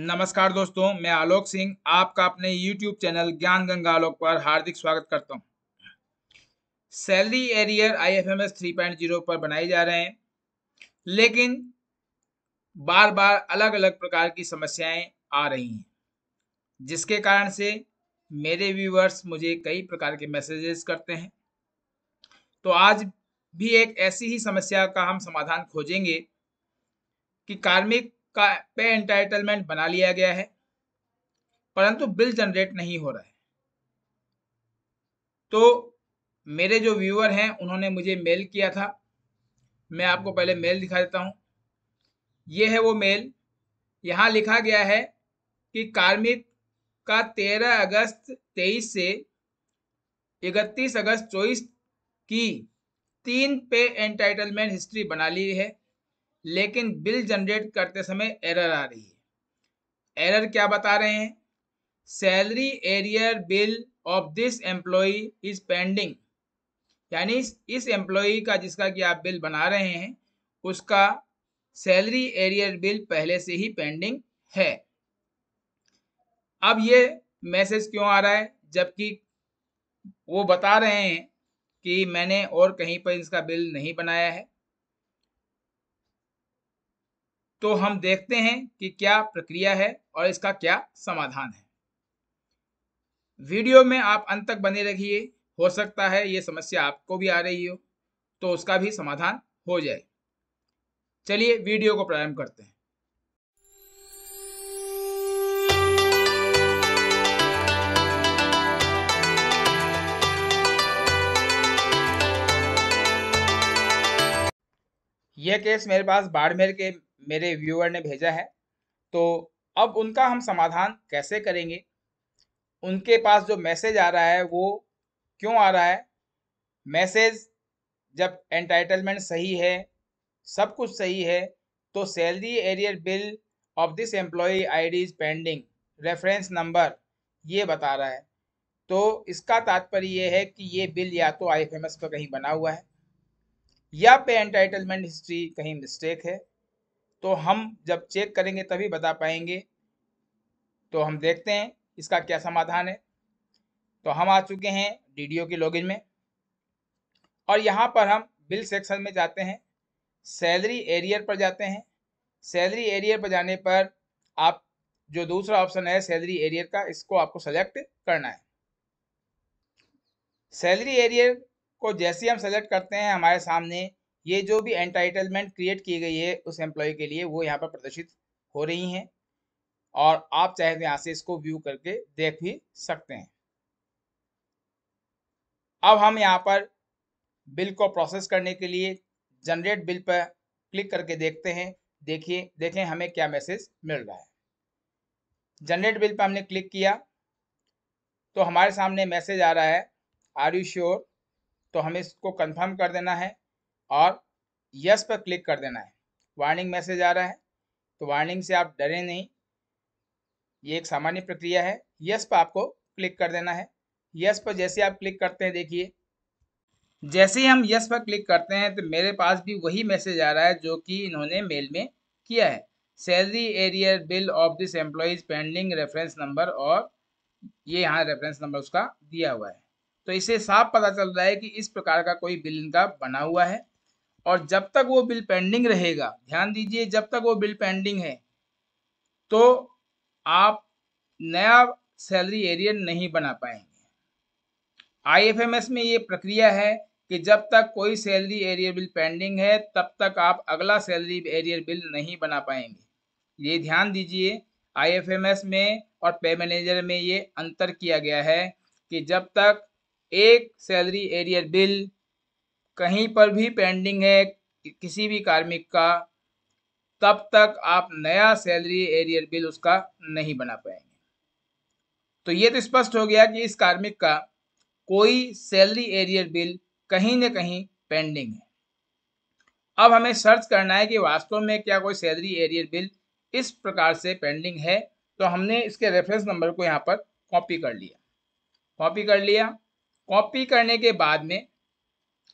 नमस्कार दोस्तों मैं आलोक सिंह आपका अपने यूट्यूब चैनल ज्ञान गंगा आलोक पर हार्दिक स्वागत करता हूं सैलरी एरियर आई 3.0 जीरो पर बनाए जा रहे हैं लेकिन बार बार अलग अलग प्रकार की समस्याएं आ रही हैं जिसके कारण से मेरे व्यूवर्स मुझे कई प्रकार के मैसेजेस करते हैं तो आज भी एक ऐसी ही समस्या का हम समाधान खोजेंगे कि कार्मिक का पे एंटाइटलमेंट बना लिया गया है परंतु बिल जनरेट नहीं हो रहा है तो मेरे जो व्यूअर हैं उन्होंने मुझे मेल किया था मैं आपको पहले मेल दिखा देता हूं ये है वो मेल यहां लिखा गया है कि कार्मिक का 13 अगस्त 23 से 31 अगस्त 24 की तीन पे एंटाइटलमेंट हिस्ट्री बना ली है लेकिन बिल जनरेट करते समय एरर आ रही है एरर क्या बता रहे हैं salary arrear bill of this employee is pending यानी इस एम्प्लॉय का जिसका कि आप बिल बना रहे हैं उसका सैलरी एरियर बिल पहले से ही पेंडिंग है अब ये मैसेज क्यों आ रहा है जबकि वो बता रहे हैं कि मैंने और कहीं पर इसका बिल नहीं बनाया है तो हम देखते हैं कि क्या प्रक्रिया है और इसका क्या समाधान है वीडियो में आप अंत तक बने रहिए हो सकता है ये समस्या आपको भी आ रही हो तो उसका भी समाधान हो जाए चलिए वीडियो को प्रारंभ करते हैं यह केस मेरे पास बाड़मेर के मेरे व्यूअर ने भेजा है तो अब उनका हम समाधान कैसे करेंगे उनके पास जो मैसेज आ रहा है वो क्यों आ रहा है मैसेज जब एंटाइटलमेंट सही है सब कुछ सही है तो salary arrear bill of this employee ID is pending reference number ये बता रहा है तो इसका तात्पर्य ये है कि ये बिल या तो आई पर कहीं बना हुआ है या पे एंटाइटलमेंट हिस्ट्री कहीं मिस्टेक है तो हम जब चेक करेंगे तभी बता पाएंगे तो हम देखते हैं इसका क्या समाधान है तो हम आ चुके हैं डी के लॉगिन में और यहाँ पर हम बिल सेक्शन में जाते हैं सैलरी एरियर पर जाते हैं सैलरी एरियर पर जाने पर आप जो दूसरा ऑप्शन है सैलरी एरियर का इसको आपको सेलेक्ट करना है सैलरी एरियर को जैसे हम सेलेक्ट करते हैं हमारे सामने ये जो भी एंटाइटलमेंट क्रिएट की गई है उस एम्प्लॉय के लिए वो यहाँ पर प्रदर्शित हो रही हैं और आप चाहे तो यहाँ से इसको व्यू करके देख भी सकते हैं अब हम यहाँ पर बिल को प्रोसेस करने के लिए जनरेट बिल पर क्लिक करके देखते हैं देखिए देखें हमें क्या मैसेज मिल रहा है जनरेट बिल पर हमने क्लिक किया तो हमारे सामने मैसेज आ रहा है आर यू श्योर तो हमें इसको कंफर्म कर देना है और यस पर क्लिक कर देना है वार्निंग मैसेज आ रहा है तो वार्निंग से आप डरे नहीं ये एक सामान्य प्रक्रिया है यस पर आपको क्लिक कर देना है यस पर जैसे आप क्लिक करते हैं देखिए जैसे ही हम यस पर क्लिक करते हैं तो मेरे पास भी वही मैसेज आ रहा है जो कि इन्होंने मेल में किया है salary arrear bill of this employees pending reference number और ये यहाँ रेफरेंस नंबर उसका दिया हुआ है तो इसे साफ पता चल रहा है कि इस प्रकार का कोई बिल इनका बना हुआ है और जब तक वो बिल पेंडिंग रहेगा ध्यान दीजिए जब तक वो बिल पेंडिंग है तो आप नया सैलरी एरियर नहीं बना पाएंगे आईएफएमएस में ये प्रक्रिया है कि जब तक कोई सैलरी एरियर बिल पेंडिंग है तब तक आप अगला सैलरी एरियर बिल नहीं बना पाएंगे ये ध्यान दीजिए आईएफएमएस में और पे मैनेजर में ये अंतर किया गया है कि जब तक एक सैलरी एरियर बिल कहीं पर भी पेंडिंग है किसी भी कार्मिक का तब तक आप नया सैलरी एरियर बिल उसका नहीं बना पाएंगे तो ये तो स्पष्ट हो गया कि इस कार्मिक का कोई सैलरी एरियर बिल कहीं न कहीं पेंडिंग है अब हमें सर्च करना है कि वास्तव में क्या कोई सैलरी एरियर बिल इस प्रकार से पेंडिंग है तो हमने इसके रेफरेंस नंबर को यहाँ पर कॉपी कर लिया कॉपी कर लिया कॉपी करने के बाद में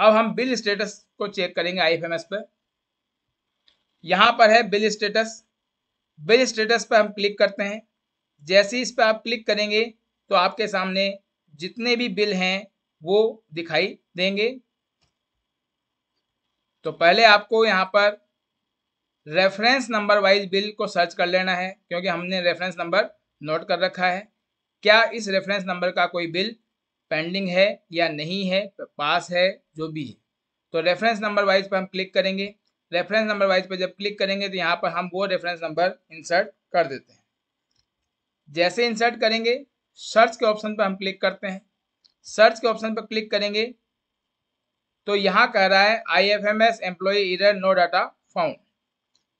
अब हम बिल स्टेटस को चेक करेंगे आई पे यहां पर है बिल स्टेटस बिल स्टेटस पर हम क्लिक करते हैं जैसे ही इस पर आप क्लिक करेंगे तो आपके सामने जितने भी बिल हैं वो दिखाई देंगे तो पहले आपको यहाँ पर रेफरेंस नंबर वाइज बिल को सर्च कर लेना है क्योंकि हमने रेफरेंस नंबर नोट कर रखा है क्या इस रेफरेंस नंबर का कोई बिल पेंडिंग है या नहीं है पास है जो भी है तो रेफरेंस नंबर वाइज पर हम क्लिक करेंगे रेफरेंस नंबर वाइज पर जब क्लिक करेंगे तो यहाँ पर हम वो रेफरेंस नंबर इंसर्ट कर देते हैं जैसे इंसर्ट करेंगे सर्च के ऑप्शन पर हम क्लिक करते हैं सर्च के ऑप्शन पर क्लिक करेंगे तो यहाँ कह रहा है I F M S employee error no data found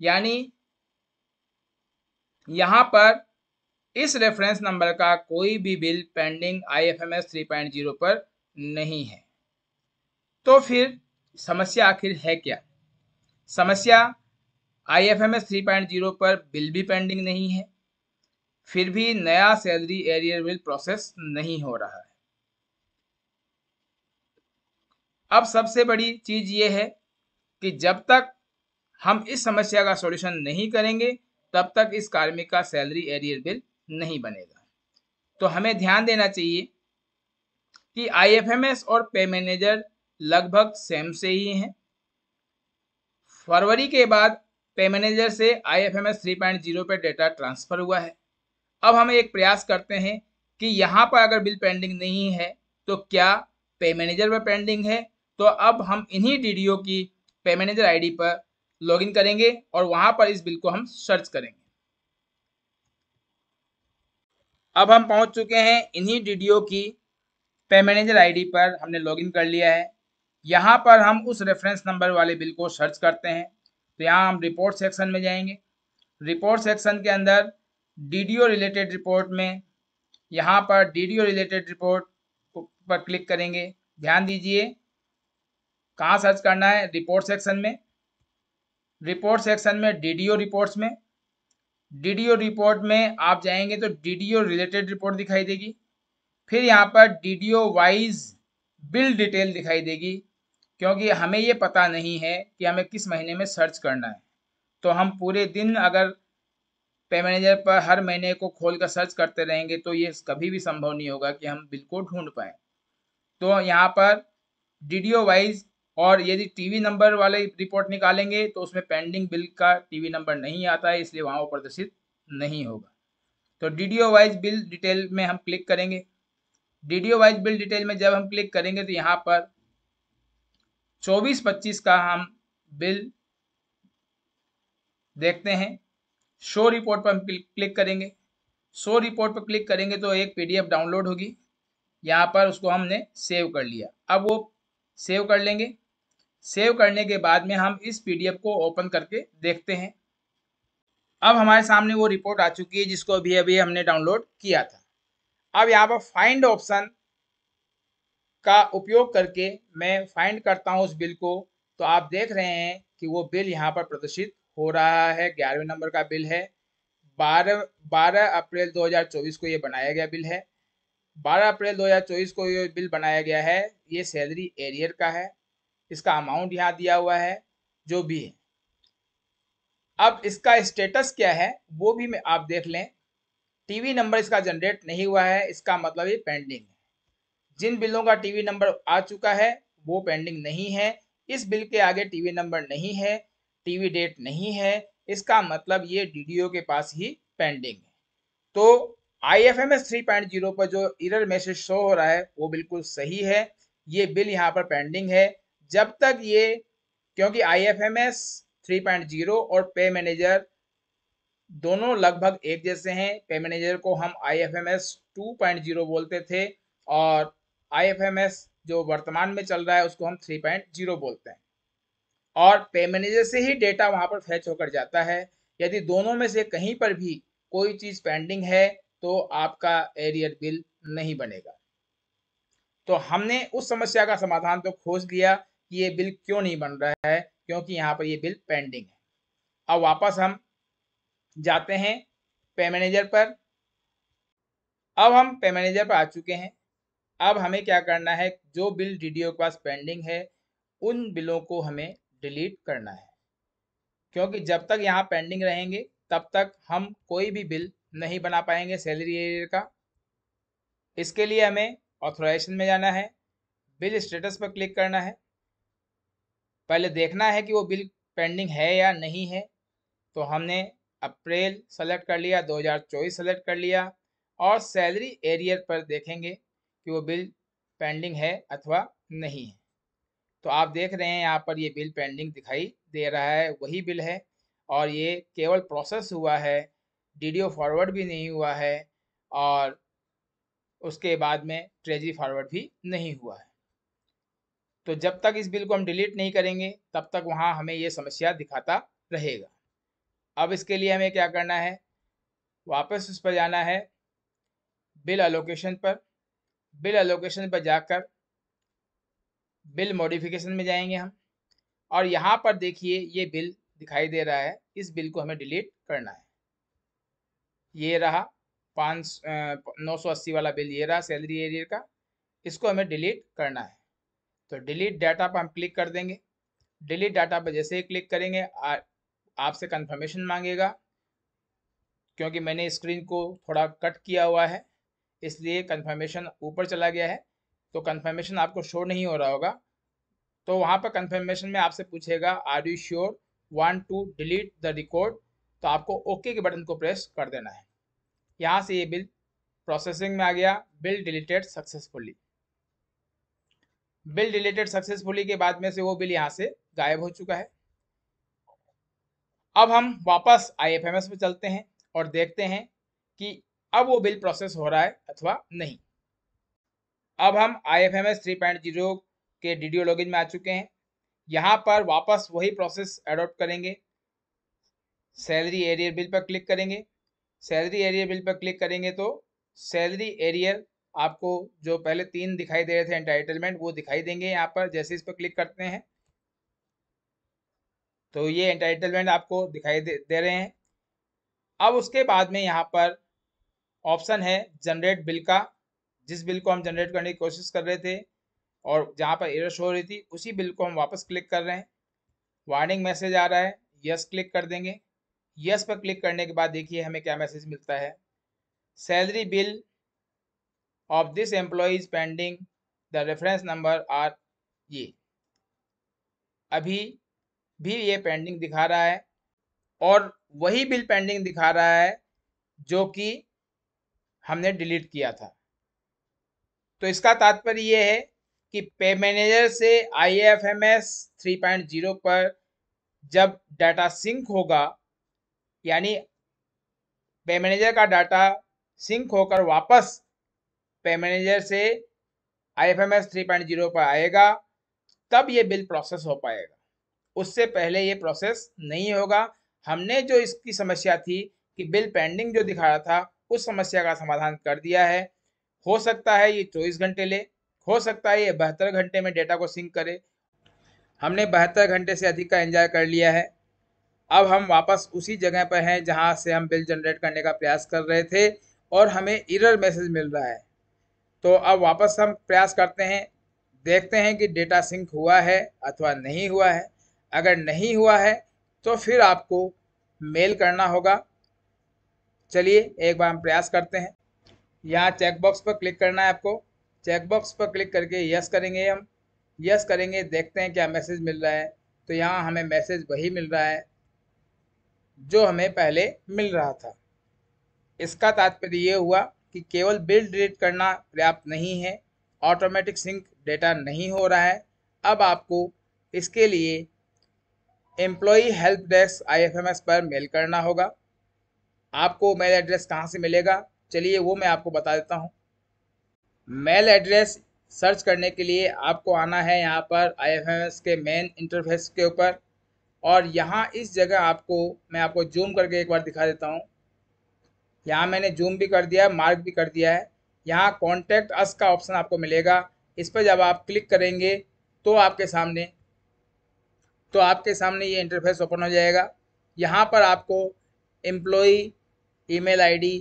यानी यहाँ पर इस रेफरेंस नंबर का कोई भी bill pending I F M S three point zero पर नहीं है तो फिर समस्या आखिर है क्या समस्या I F M S three point zero पर बिल भी पेंडिंग नहीं है फिर भी नया सैलरी एरियर बिल प्रोसेस नहीं हो रहा है अब सबसे बड़ी चीज ये है कि जब तक हम इस समस्या का सॉल्यूशन नहीं करेंगे तब तक इस कार्मिक का सैलरी एरियर बिल नहीं बनेगा तो हमें ध्यान देना चाहिए कि आईएफएमएस और पे मैनेजर लगभग सेम से ही हैं फरवरी के बाद पे मैनेजर से I F M S three point zero पर डेटा ट्रांसफ़र हुआ है अब हम एक प्रयास करते हैं कि यहाँ पर अगर बिल पेंडिंग नहीं है तो क्या पे मैनेजर पर पेंडिंग है तो अब हम इन्हीं डी की पे मैनेजर आईडी पर लॉगिन करेंगे और वहाँ पर इस बिल को हम सर्च करेंगे अब हम पहुंच चुके हैं इन्हीं डीडीओ की पे मैनेजर आईडी पर हमने लॉगिन कर लिया है यहाँ पर हम उस रेफरेंस नंबर वाले बिल को सर्च करते हैं तो यहाँ हम रिपोर्ट सेक्शन में जाएंगे रिपोर्ट सेक्शन के अंदर डीडीओ रिलेटेड रिपोर्ट में यहाँ पर डीडीओ रिलेटेड रिपोर्ट पर क्लिक करेंगे ध्यान दीजिए कहाँ सर्च करना है रिपोर्ट सेक्शन में रिपोर्ट सेक्शन में डीडीओ रिपोर्ट्स में डीडीओ रिपोर्ट में आप जाएंगे तो डीडीओ रिलेटेड रिपोर्ट दिखाई देगी फिर यहाँ पर डीडीओ वाइज बिल डिटेल दिखाई देगी क्योंकि हमें ये पता नहीं है कि हमें किस महीने में सर्च करना है तो हम पूरे दिन अगर पे मैनेजर पर हर महीने को खोल कर सर्च करते रहेंगे तो ये कभी भी संभव नहीं होगा कि हम बिल को ढूंढ पाए तो यहाँ पर डी वाइज और यदि टीवी नंबर वाले रिपोर्ट निकालेंगे तो उसमें पेंडिंग बिल का टीवी नंबर नहीं आता है इसलिए वहाँ वो प्रदर्शित नहीं होगा तो D D wise bill detail में हम क्लिक करेंगे D D wise bill detail में जब हम क्लिक करेंगे तो यहाँ पर चौबीस पच्चीस का हम बिल देखते हैं शो रिपोर्ट पर हम क्लिक करेंगे शो रिपोर्ट पर क्लिक करेंगे तो एक पी डाउनलोड होगी यहाँ पर उसको हमने सेव कर लिया अब वो सेव कर लेंगे सेव करने के बाद में हम इस पीडीएफ को ओपन करके देखते हैं अब हमारे सामने वो रिपोर्ट आ चुकी है जिसको अभी अभी हमने डाउनलोड किया था अब यहाँ पर फाइंड ऑप्शन का उपयोग करके मैं फाइंड करता हूँ उस बिल को तो आप देख रहे हैं कि वो बिल यहाँ पर प्रदर्शित हो रहा है ग्यारहवें नंबर का बिल है बारह बारह अप्रैल 2024 को ये बनाया गया बिल है बारह अप्रैल 2024 को ये बिल बनाया गया है ये सैलरी एरियर का है इसका अमाउंट यहाँ दिया हुआ है जो भी है अब इसका स्टेटस क्या है वो भी मैं आप देख लें टीवी नंबर इसका जनरेट नहीं हुआ है इसका मतलब ये पेंडिंग है जिन बिलों का टीवी नंबर आ चुका है वो पेंडिंग नहीं है इस बिल के आगे टीवी नंबर नहीं है टीवी डेट नहीं है इसका मतलब ये डीडीओ के पास ही पेंडिंग है तो I F M S three point zero पर जो इरर मैसेज शो हो रहा है वो बिल्कुल सही है ये बिल यहाँ पर पेंडिंग है जब तक ये क्योंकि I F M S three point zero और पे मैनेजर दोनों लगभग एक जैसे हैं पे मैनेजर को हम I F M S two point zero बोलते थे और आई एफ एम एस जो वर्तमान में चल रहा है उसको हम थ्री पॉइंट जीरो बोलते हैं और पे मैनेजर से ही डेटा वहां पर फैच होकर जाता है यदि दोनों में से कहीं पर भी कोई चीज़ पेंडिंग है तो आपका एरियर बिल नहीं बनेगा तो हमने उस समस्या का समाधान तो खोज लिया कि ये बिल क्यों नहीं बन रहा है क्योंकि यहाँ पर ये बिल पेंडिंग है अब वापस हम जाते हैं पे मैनेजर पर अब हम पे मैनेजर पर आ चुके हैं अब हमें क्या करना है जो बिल डीडीओ के पास पेंडिंग है उन बिलों को हमें डिलीट करना है क्योंकि जब तक यहाँ पेंडिंग रहेंगे तब तक हम कोई भी बिल नहीं बना पाएंगे सैलरी एरियर का इसके लिए हमें ऑथोराइजेशन में जाना है बिल स्टेटस पर क्लिक करना है पहले देखना है कि वो बिल पेंडिंग है या नहीं है तो हमने अप्रैल सेलेक्ट कर लिया 2024 सेलेक्ट कर लिया और सैलरी एरियर पर देखेंगे कि वो बिल पेंडिंग है अथवा नहीं है तो आप देख रहे हैं यहाँ पर ये बिल पेंडिंग दिखाई दे रहा है वही बिल है और ये केवल प्रोसेस हुआ है डी फॉरवर्ड भी नहीं हुआ है और उसके बाद में ट्रेजरी फॉरवर्ड भी नहीं हुआ है तो जब तक इस बिल को हम डिलीट नहीं करेंगे तब तक वहाँ हमें ये समस्या दिखाता रहेगा अब इसके लिए हमें क्या करना है वापस उस पर जाना है बिल अलोकेशन पर बिल अलोकेशन पर जाकर बिल मॉडिफिकेशन में जाएंगे हम और यहाँ पर देखिए ये बिल दिखाई दे रहा है इस बिल को हमें डिलीट करना है ये रहा पाँच नौ सौ अस्सी वाला बिल ये रहा सैलरी एरियर का इसको हमें डिलीट करना है तो डिलीट डाटा पर हम क्लिक कर देंगे डिलीट डाटा पर जैसे ही क्लिक करेंगे आपसे कंफर्मेशन मांगेगा क्योंकि मैंने स्क्रीन को थोड़ा कट किया हुआ है इसलिए कंफर्मेशन ऊपर चला गया है तो कंफर्मेशन आपको शो नहीं हो रहा होगा तो वहाँ पर कंफर्मेशन में आपसे पूछेगा are you sure want to delete the record तो आपको ओके के बटन को प्रेस कर देना है यहाँ से ये बिल प्रोसेसिंग में आ गया bill deleted successfully bill related successfully के बाद में से वो बिल यहाँ से गायब हो चुका है अब हम वापस आई एफ एम एस पे चलते हैं और देखते हैं कि अब वो बिल प्रोसेस हो रहा है अथवा नहीं अब हम I F M S three point zero के डीडियो लॉगिन में आ चुके हैं यहाँ पर वापस वही प्रोसेस अडॉप्ट करेंगे सैलरी एरियर बिल पर क्लिक करेंगे सैलरी एरियर बिल पर क्लिक करेंगे तो सैलरी एरियर आपको जो पहले तीन दिखाई दे रहे थे एंटाइटलमेंट वो दिखाई देंगे यहाँ पर जैसे इस पर क्लिक करते हैं तो ये एंटाइटलमेंट आपको दिखाई दे, दे रहे हैं अब उसके बाद में यहाँ पर ऑप्शन है जनरेट बिल का जिस बिल को हम जनरेट करने की कोशिश कर रहे थे और जहाँ पर एरर शो हो रही थी उसी बिल को हम वापस क्लिक कर रहे हैं वार्निंग मैसेज आ रहा है यस क्लिक कर देंगे यस पर क्लिक करने के बाद देखिए हमें क्या मैसेज मिलता है salary bill of this employees pending the reference number are ये अभी भी ये पेंडिंग दिखा रहा है और वही बिल पेंडिंग दिखा रहा है जो कि हमने डिलीट किया था तो इसका तात्पर्य यह है कि पे मैनेजर से I F M S three point zero पर जब डाटा सिंक होगा यानी पे मैनेजर का डाटा सिंक होकर वापस पे मैनेजर से I F M S three point zero पर आएगा तब ये बिल प्रोसेस हो पाएगा उससे पहले ये प्रोसेस नहीं होगा हमने जो इसकी समस्या थी कि बिल पेंडिंग जो दिखा रहा था उस समस्या का समाधान कर दिया है हो सकता है ये चौबीस घंटे ले हो सकता है ये बहत्तर घंटे में डेटा को सिंक करे हमने बहत्तर घंटे से अधिक का एंजॉय कर लिया है अब हम वापस उसी जगह पर हैं जहां से हम बिल जनरेट करने का प्रयास कर रहे थे और हमें इरर मैसेज मिल रहा है तो अब वापस हम प्रयास करते हैं देखते हैं कि डेटा सिंक हुआ है अथवा नहीं हुआ है अगर नहीं हुआ है तो फिर आपको मेल करना होगा चलिए एक बार हम प्रयास करते हैं यहाँ चेकबॉक्स पर क्लिक करना है आपको चेकबॉक्स पर क्लिक करके यस करेंगे हम यस करेंगे देखते हैं क्या मैसेज मिल रहा है तो यहाँ हमें मैसेज वही मिल रहा है जो हमें पहले मिल रहा था इसका तात्पर्य ये हुआ कि केवल बिल डिलीट करना पर्याप्त नहीं है ऑटोमेटिक सिंक डेटा नहीं हो रहा है अब आपको इसके लिए एम्प्लॉई हेल्प डेस्क आईएफएमएस पर मेल करना होगा आपको मेल एड्रेस कहाँ से मिलेगा चलिए वो मैं आपको बता देता हूँ मेल एड्रेस सर्च करने के लिए आपको आना है यहाँ पर आईएफएमएस के मेन इंटरफेस के ऊपर और यहाँ इस जगह आपको मैं आपको जूम करके एक बार दिखा देता हूँ यहाँ मैंने जूम भी कर दिया है मार्क भी कर दिया है यहाँ कॉन्टैक्ट अस का ऑप्शन आपको मिलेगा इस पर जब आप क्लिक करेंगे तो आपके सामने तो आपके सामने ये इंटरफेस ओपन हो जाएगा यहाँ पर आपको एम्प्लॉई ईमेल आईडी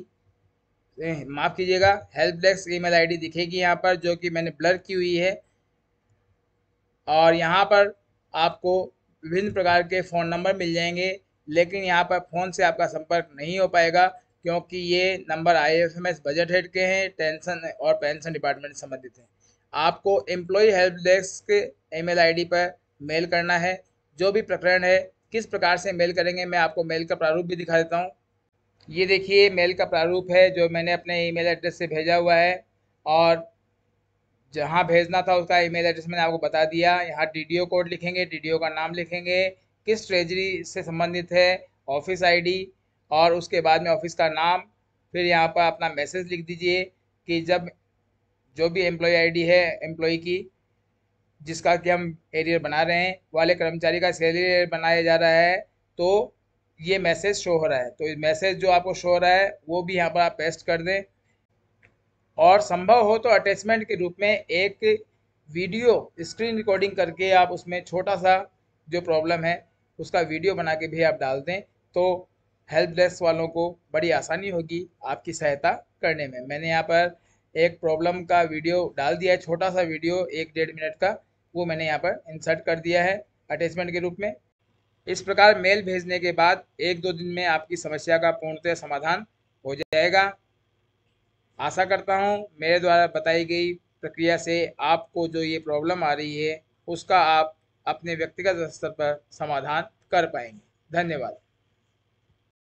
माफ़ कीजिएगा हेल्प डेस्क ईमेल आईडी दिखेगी यहाँ पर जो कि मैंने ब्लर की हुई है और यहाँ पर आपको विभिन्न प्रकार के फ़ोन नंबर मिल जाएंगे लेकिन यहाँ पर फ़ोन से आपका संपर्क नहीं हो पाएगा क्योंकि ये number I F M S budget head के हैं टेंशन और पेंशन डिपार्टमेंट से संबंधित हैं आपको employ help desk M L I D पर मेल करना है जो भी प्रकरण है किस प्रकार से मेल करेंगे मैं आपको मेल का प्रारूप भी दिखा देता हूँ ये देखिए मेल का प्रारूप है जो मैंने अपने ईमेल एड्रेस से भेजा हुआ है और जहाँ भेजना था उसका ईमेल एड्रेस मैंने आपको बता दिया यहाँ डीडीओ कोड लिखेंगे डीडीओ का नाम लिखेंगे किस ट्रेजरी से संबंधित है ऑफिस आईडी और उसके बाद में ऑफिस का नाम फिर यहाँ पर अपना मैसेज लिख दीजिए कि जब जो भी एम्प्लॉय आईडी है एम्प्लॉय की जिसका कि हम एरियर बना रहे हैं वाले कर्मचारी का सैलरी बनाया जा रहा है तो ये मैसेज शो हो रहा है तो मैसेज जो आपको शो हो रहा है वो भी यहाँ पर आप पेस्ट कर दें और संभव हो तो अटैचमेंट के रूप में एक वीडियो स्क्रीन रिकॉर्डिंग करके आप उसमें छोटा सा जो प्रॉब्लम है उसका वीडियो बना के भी आप डाल दें तो हेल्प डेस्क वालों को बड़ी आसानी होगी आपकी सहायता करने में मैंने यहाँ पर एक प्रॉब्लम का वीडियो डाल दिया है छोटा सा वीडियो एक डेढ़ मिनट का वो मैंने यहाँ पर इंसर्ट कर दिया है अटैचमेंट के रूप में इस प्रकार मेल भेजने के बाद एक दो दिन में आपकी समस्या का पूर्णतः समाधान हो जाएगा आशा करता हूँ मेरे द्वारा बताई गई प्रक्रिया से आपको जो ये प्रॉब्लम आ रही है उसका आप अपने व्यक्तिगत स्तर पर समाधान कर पाएंगे धन्यवाद